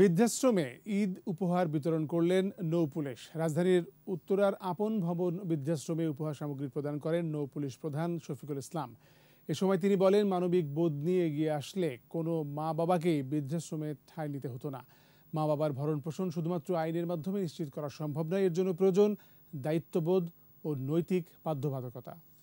বৃদ্ধাশ্রমে ঈদ উপহার বিতরণ করলেন নৌ পুলিশ রাজধানীর উত্তরার আপন ভবন বৃদ্ধাশ্রমে উপহার সামগ্রী প্রদান করেন নৌ পুলিশ প্রধান শফিকুল ইসলাম এ সময় তিনি বলেন মানবিক বোধ নিয়ে এগিয়ে আসলে কোনো মা বাবাকেই বৃদ্ধাশ্রমে ঠাঁই নিতে হতো না মা বাবার ভরণ পোষণ শুধুমাত্র আইনের মাধ্যমে নিশ্চিত করা সম্ভব নয় এর জন্য প্রয়োজন দায়িত্ববোধ ও নৈতিক বাধ্যবাধকতা